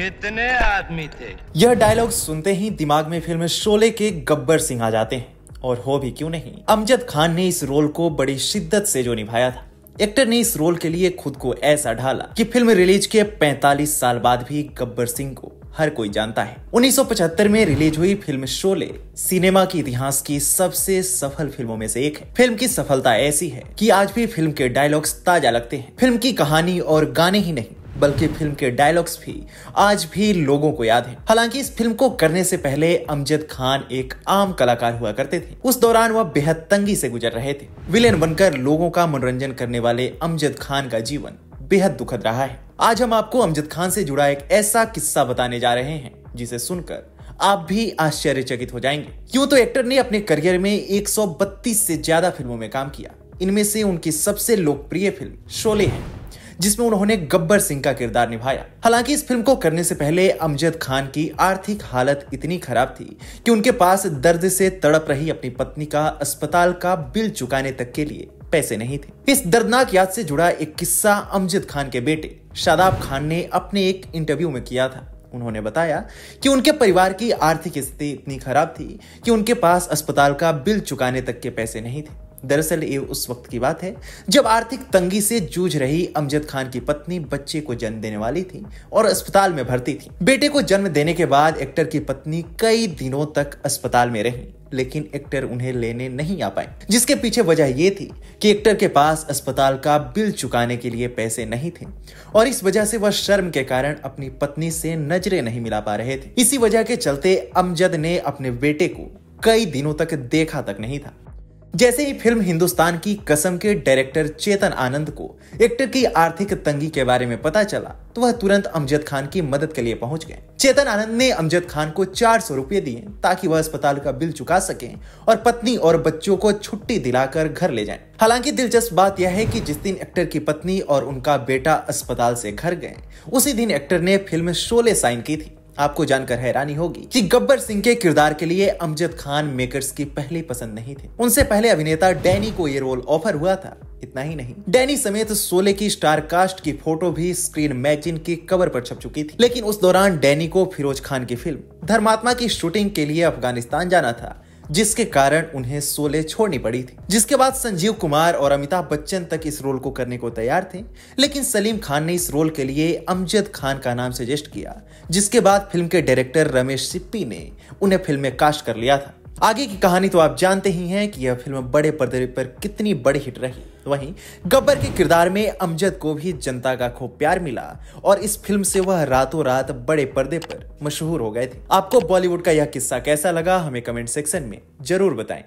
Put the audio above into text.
कितने आदमी थे यह डायलॉग सुनते ही दिमाग में फिल्म शोले के गब्बर सिंह आ जाते हैं और हो भी क्यों नहीं अमजद खान ने इस रोल को बड़ी शिद्दत से जो निभाया था एक्टर ने इस रोल के लिए खुद को ऐसा ढाला कि फिल्म रिलीज के 45 साल बाद भी गब्बर सिंह को हर कोई जानता है 1975 में रिलीज हुई फिल्म शोले सिनेमा की इतिहास की सबसे सफल फिल्मों में से एक है फिल्म की सफलता ऐसी है कि आज भी फिल्म के डायलॉग्स ताजा लगते हैं फिल्म की कहानी और गाने ही नहीं बल्कि फिल्म के डायलॉग्स भी आज भी लोगों को याद है हालांकि इस फिल्म को करने से पहले अमजद खान एक आम कलाकार हुआ करते थे उस दौरान वह बेहद तंगी से गुजर रहे थे विलेन बनकर लोगों का मनोरंजन करने वाले अमजद खान का जीवन बेहद दुखद रहा है आज हम आपको अमजद खान से जुड़ा एक ऐसा किस्सा बताने जा रहे हैं जिसे सुनकर आप भी आश्चर्यचकित हो जाएंगे क्यूँ तो एक्टर ने अपने करियर में 132 से ज्यादा फिल्मों में काम किया इनमें से उनकी सबसे लोकप्रिय फिल्म शोले है जिसमें उन्होंने गब्बर सिंह का किरदार निभाया हालांकि इस फिल्म को करने से पहले अमजद खान की आर्थिक हालत इतनी खराब थी कि उनके पास दर्द से तड़प रही अपनी पत्नी का अस्पताल का बिल चुकाने तक के लिए पैसे नहीं थे इस दर्दनाक याद से जुड़ा एक किस्सा अमजद खान के बेटे शादाब खान ने अपने एक इंटरव्यू में किया था उन्होंने बताया कि उनके परिवार की आर्थिक स्थिति इतनी खराब थी कि उनके पास अस्पताल का बिल चुकाने तक के पैसे नहीं थे दरअसल ये उस वक्त की बात है जब आर्थिक तंगी से जूझ रही अमजद खान की पत्नी बच्चे को जन्म देने वाली थी और अस्पताल में भर्ती थी बेटे को जन्म देने के बाद एक्टर की पत्नी कई दिनों तक अस्पताल में रही लेकिन एक्टर उन्हें लेने नहीं आ पाए जिसके पीछे वजह यह थी कि एक्टर के पास अस्पताल का बिल चुकाने के लिए पैसे नहीं थे और इस वजह से वह शर्म के कारण अपनी पत्नी से नजरें नहीं मिला पा रहे थे इसी वजह के चलते अमजद ने अपने बेटे को कई दिनों तक देखा तक नहीं था जैसे ही फिल्म हिंदुस्तान की कसम के डायरेक्टर चेतन आनंद को एक्टर की आर्थिक तंगी के बारे में पता चला तो वह तुरंत अमजद खान की मदद के लिए पहुंच गए चेतन आनंद ने अमजद खान को चार सौ रुपये दिए ताकि वह अस्पताल का बिल चुका सके और पत्नी और बच्चों को छुट्टी दिलाकर घर ले जाए हालांकि दिलचस्प बात यह है कि जिस दिन एक्टर की पत्नी और उनका बेटा अस्पताल से घर गए उसी दिन एक्टर ने फिल्म शोले साइन की थी आपको जानकर हैरानी होगी कि गब्बर सिंह के किरदार के लिए अमजद खान मेकर्स की पहली पसंद नहीं थे उनसे पहले अभिनेता डैनी को ये रोल ऑफर हुआ था इतना ही नहीं डैनी समेत सोले की स्टार कास्ट की फोटो भी स्क्रीन मैगजीन की कवर पर छप चुकी थी लेकिन उस दौरान डैनी को फिरोज खान की फिल्म धर्मात्मा की शूटिंग के लिए अफगानिस्तान जाना था जिसके कारण उन्हें सोले छोड़नी पड़ी थी जिसके बाद संजीव कुमार और अमिताभ बच्चन तक इस रोल को करने को तैयार थे लेकिन सलीम खान ने इस रोल के लिए अमजद खान का नाम सजेस्ट किया जिसके बाद फिल्म के डायरेक्टर रमेश सिप्पी ने उन्हें फिल्म में कास्ट कर लिया था आगे की कहानी तो आप जानते ही हैं कि यह फिल्म बड़े पर्दे पर कितनी बड़ी हिट रही वहीं गब्बर के किरदार में अमजद को भी जनता का खूब प्यार मिला और इस फिल्म से वह रातों रात बड़े पर्दे पर मशहूर हो गए थे आपको बॉलीवुड का यह किस्सा कैसा लगा हमें कमेंट सेक्शन में जरूर बताएं